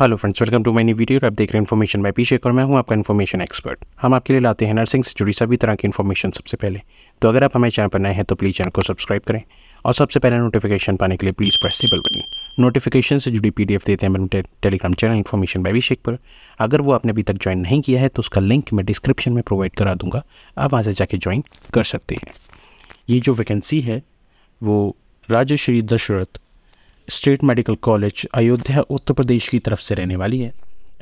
hello friends welcome to my new video आप देख रहे हैं इन्फॉर्मेशन मैं पीछे और मैं हूं आपका इन्फॉर्मेशन एक्सपर्ट हम आपके लिए लाते हैं नर्सिंग से जुड़ी सभी तरह की इन्फॉर्मेशन सबसे पहले तो अगर आप हमारे चैनल पर नए हैं तो प्लीज़ चैनल को सब्सक्राइब करें और सबसे पहले नोटिफिकेशन पाने के लिए प्लीज़ प्रेस बेल नोटिफिकेशन से जुड़ी पी देते हैं मेरे Telegram channel information by Abhishek पर अगर वो आपने अभी तक ज्वाइन नहीं किया है तो उसका लिंक मैं डिस्क्रिप्शन में प्रोवाइड करा दूँगा आप वहाँ से जाके ज्वाइन कर सकते हैं ये जो वैकेंसी है वो Rajshree Dashrath state medical college Ayodhya Uttar Pradesh की तरफ से रहने वाली है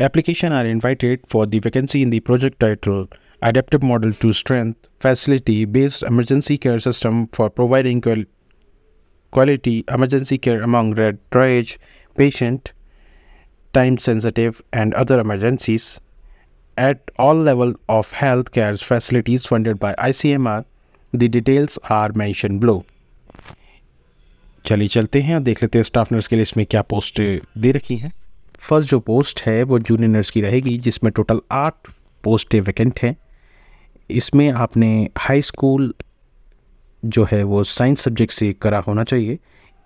application are invited for the vacancy in the project title adaptive model to strength facility based emergency care system for providing quality emergency care among red dredge patient time sensitive and other emergencies at all level of health care facilities funded by I C M R the details are mention below चलिए चलते हैं और देख लेते हैं staff nurse के लिए इसमें क्या पोस्ट दे रखी हैं फर्स्ट जो पोस्ट है वो जूनियर नर्स की रहेगी जिसमें टोटल आठ पोस्टें वैकेंट हैं इसमें आपने हाई स्कूल जो है वो साइंस सब्जेक्ट से करा होना चाहिए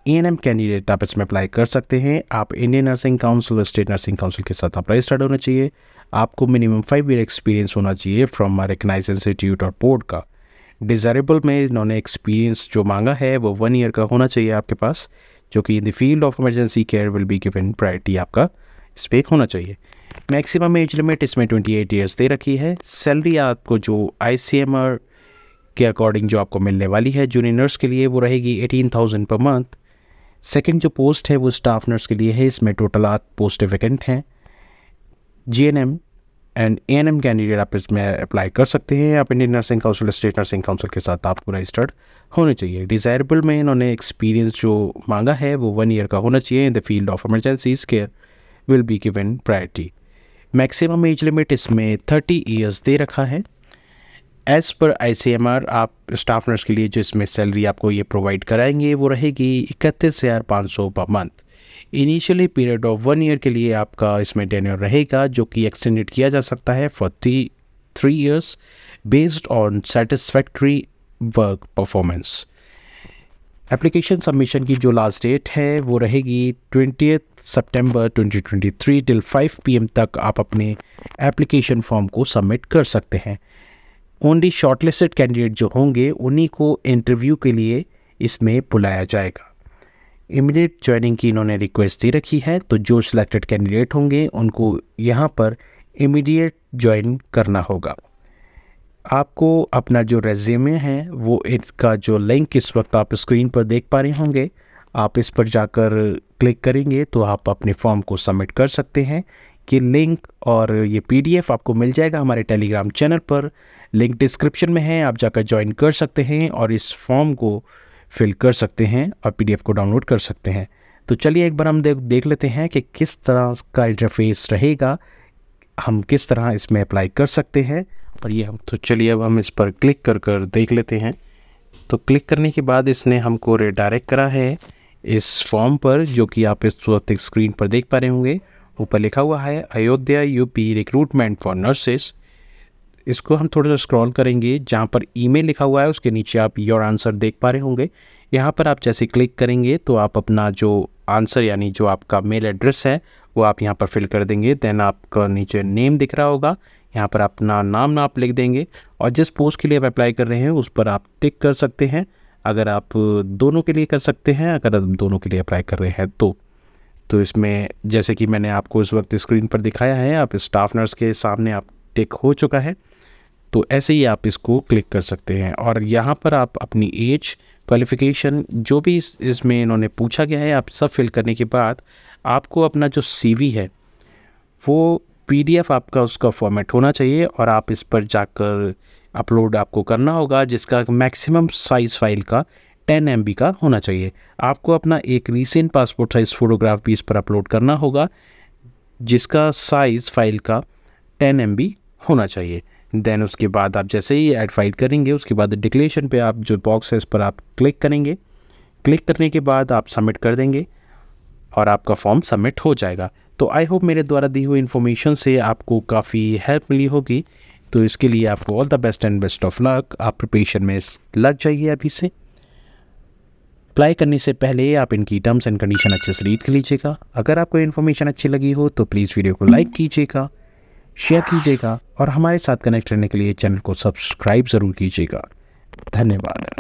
एन एम कैंडिडेट आप इसमें अप्लाई कर सकते हैं आप इंडियन नर्सिंग काउंसिल और स्टेट नर्सिंग काउंसिल के साथ आप रजिस्टर्ड होना चाहिए आपको मिनिमम फाइव ईयर एक्सपीरियंस होना चाहिए फ्रॉम रिकनाइज इंस्टीट्यूट और बोर्ड का डिज़ायरेबल में इन्होंने एक्सपीरियंस जो मांगा है वो वन ईयर का होना चाहिए आपके पास जो कि in the field of emergency care will be given priority आपका इस पर होना चाहिए मैक्सिमम एज लिमिट इसमें ट्वेंटी एट ईयर्स दे रखी है सैलरी आपको जो आई सी एम आर के अकॉर्डिंग जो आपको मिलने वाली है जूनियर नर्स के लिए वो रहेगी eighteen thousand per month second जो पोस्ट है वो स्टाफ नर्स के लिए है इसमें टोटल आठ पोस्ट वैकेंट हैं G N M and A N M candidate आप इसमें अप्लाई कर सकते हैं आप Indian nursing council state nursing council के साथ आपको रजिस्टर्ड होने चाहिए डिज़ायरेबल में इन्होंने एक्सपीरियंस जो मांगा है वो वन ईयर का होना चाहिए in the field of emergencies care will be given priority maximum age limit इसमें थर्टी ईयर्स दे रखा है as per I C M R आप स्टाफ नर्स के लिए जो इसमें सैलरी आपको ये प्रोवाइड कराएंगे वो रहेगी इकतीस हज़ार पाँच सौ per month initially period of one year के लिए आपका इसमें टेन्योर रहेगा जो कि एक्सटेंडेड किया जा सकता है for three three years based on satisfactory work performance application submission की जो लास्ट डेट है वो रहेगी ट्वेंटी सितंबर 2023 टिल 5 पीएम तक आप अपने एप्लीकेशन फॉर्म को सबमिट कर सकते हैं ओनली शॉर्टलिस्टेड कैंडिडेट जो होंगे उन्हीं को इंटरव्यू के लिए इसमें बुलाया जाएगा इमिडिएट ज्वाइनिंग की इन्होंने रिक्वेस्ट दे रखी है तो जो सिलेक्टेड कैंडिडेट होंगे उनको यहाँ पर इमीडिएट ज्वाइन करना होगा आपको अपना जो रेज्यूमे है वो इनका जो लिंक इस वक्त आप स्क्रीन पर देख पा रहे होंगे आप इस पर जाकर क्लिक करेंगे तो आप अपने फॉर्म को सबमिट कर सकते हैं ये लिंक और ये पीडीएफ आपको मिल जाएगा हमारे टेलीग्राम चैनल पर लिंक डिस्क्रिप्शन में है आप जाकर ज्वाइन कर सकते हैं और इस फॉर्म को फिल कर सकते हैं और पीडीएफ को डाउनलोड कर सकते हैं तो चलिए एक बार हम देख देख लेते हैं कि किस तरह का इंटरफेस रहेगा हम किस तरह इसमें अप्लाई कर सकते हैं और ये हम तो चलिए अब हम इस पर क्लिक कर कर देख लेते हैं तो क्लिक करने के बाद इसने हमको रिडायरेक्ट करा है इस फॉर्म पर जो कि आप इस वक्त स्क्रीन पर देख पा रहे होंगे ऊपर लिखा हुआ है Ayodhya UP recruitment for nurses इसको हम थोड़ा सा स्क्रॉल करेंगे जहाँ पर ईमेल लिखा हुआ है उसके नीचे आप योर आंसर देख पा रहे होंगे यहाँ पर आप जैसे क्लिक करेंगे तो आप अपना जो आंसर यानी जो आपका मेल एड्रेस है वो आप यहाँ पर फिल कर देंगे देन आपका नीचे नेम दिख रहा होगा यहाँ पर अपना नाम आप लिख देंगे और जिस पोस्ट के लिए आप अप्लाई कर रहे हैं उस पर आप टिक कर सकते हैं अगर आप दोनों के लिए कर सकते हैं अगर आप दोनों के लिए अप्लाई कर रहे हैं तो तो इसमें जैसे कि मैंने आपको इस वक्त स्क्रीन पर दिखाया है आप स्टाफ नर्स के सामने आप टिक हो चुका है तो ऐसे ही आप इसको क्लिक कर सकते हैं और यहाँ पर आप अपनी एज क्वालिफ़िकेशन जो भी इस, इसमें इन्होंने पूछा गया है आप सब फिल करने के बाद आपको अपना जो सी है वो पी आपका उसका फॉर्मेट होना चाहिए और आप इस पर जाकर अपलोड आपको करना होगा जिसका मैक्सिमम साइज़ फाइल का 10 एम का होना चाहिए आपको अपना एक रीसेंट पासपोर्ट साइज़ फ़ोटोग्राफ भी इस पर अपलोड करना होगा जिसका साइज़ फाइल का 10 एम होना चाहिए देन उसके बाद आप जैसे ही ऐड फाइल करेंगे उसके बाद डिक्लेशन पे आप जो बॉक्स है इस पर आप क्लिक करेंगे क्लिक करने के बाद आप सबमिट कर देंगे और आपका फॉर्म सबमिट हो जाएगा तो आई होप मेरे द्वारा दी हुई इन्फॉर्मेशन से आपको काफ़ी हेल्प मिली होगी तो इसके लिए आपको all the best and best of luck आप प्रिपेशन में लग जाइए अभी से अप्लाई करने से पहले आप इनकी टर्म्स एंड कंडीशन अच्छे से रीड कर लीजिएगा अगर आपको इन्फॉर्मेशन अच्छी लगी हो तो प्लीज़ वीडियो को लाइक कीजिएगा शेयर कीजिएगा और हमारे साथ कनेक्ट रहने के लिए चैनल को सब्सक्राइब ज़रूर कीजिएगा धन्यवाद